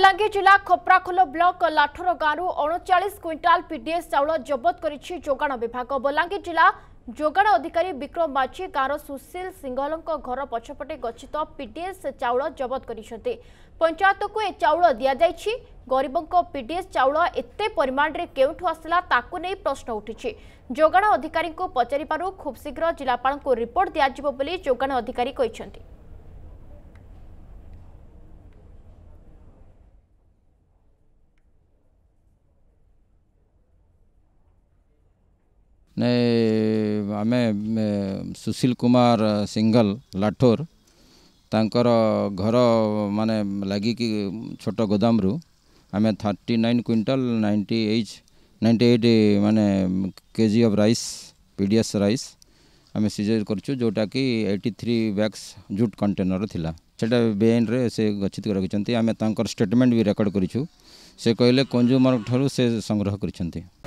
ବଲାଙ୍ଗୀର ଜିଲ୍ଲା ଖପ୍ରାଖୋଲ ବ୍ଲକ ଲାଠର ଗାଁରୁ ଅଣଚାଳିଶ କ୍ୱିଣ୍ଟାଲ ପିଡିଏସ୍ ଚାଉଳ ଜବତ କରିଛି ଯୋଗାଣ ବିଭାଗ ବଲାଙ୍ଗୀର ଜିଲ୍ଲା ଯୋଗାଣ ଅଧିକାରୀ ବିକ୍ରମ ମାଝୀ ଗାଁର ସୁଶୀଲ ସିଂହଲଙ୍କ ଘର ପଛପଟେ ଗଚ୍ଛିତ ପିଡିଏସ୍ ଚାଉଳ ଜବତ କରିଛନ୍ତି ପଞ୍ଚାୟତକୁ ଏ ଚାଉଳ ଦିଆଯାଇଛି ଗରିବଙ୍କ ପିଡିଏସ୍ ଚାଉଳ ଏତେ ପରିମାଣରେ କେଉଁଠୁ ଆସିଲା ତାକୁ ନେଇ ପ୍ରଶ୍ନ ଉଠିଛି ଯୋଗାଣ ଅଧିକାରୀଙ୍କୁ ପଚାରିବାରୁ ଖୁବ୍ ଶୀଘ୍ର ଜିଲ୍ଲାପାଳଙ୍କୁ ରିପୋର୍ଟ ଦିଆଯିବ ବୋଲି ଯୋଗାଣ ଅଧିକାରୀ କହିଛନ୍ତି ને ଆମେ ସୁଶୀଲ କୁମାର ସିଙ୍ଗଲ ଲାଠୋର ତାଙ୍କର ଘର ମାନେ ଲାଗିକି ଛୋଟ ଗୋଦାମରୁ ଆମେ thirty nine quintal ninety eight ninety eight ମାନେ KG of rice P D S rice ଆମେ ସିଜେଜ୍ କରୁଛୁ ଯେଉଁଟାକି eighty three bags jute container ଥିଲା ସେଇଟା ବେଆଇନରେ ସେ ଗଚ୍ଛିତ ରଖିଛନ୍ତି ଆମେ ତାଙ୍କର ଷ୍ଟେଟମେଣ୍ଟ ବି ରେକର୍ଡ଼ କରିଛୁ ସେ କହିଲେ କଞ୍ଜୁମରଙ୍କଠାରୁ ସେ ସଂଗ୍ରହ କରିଛନ୍ତି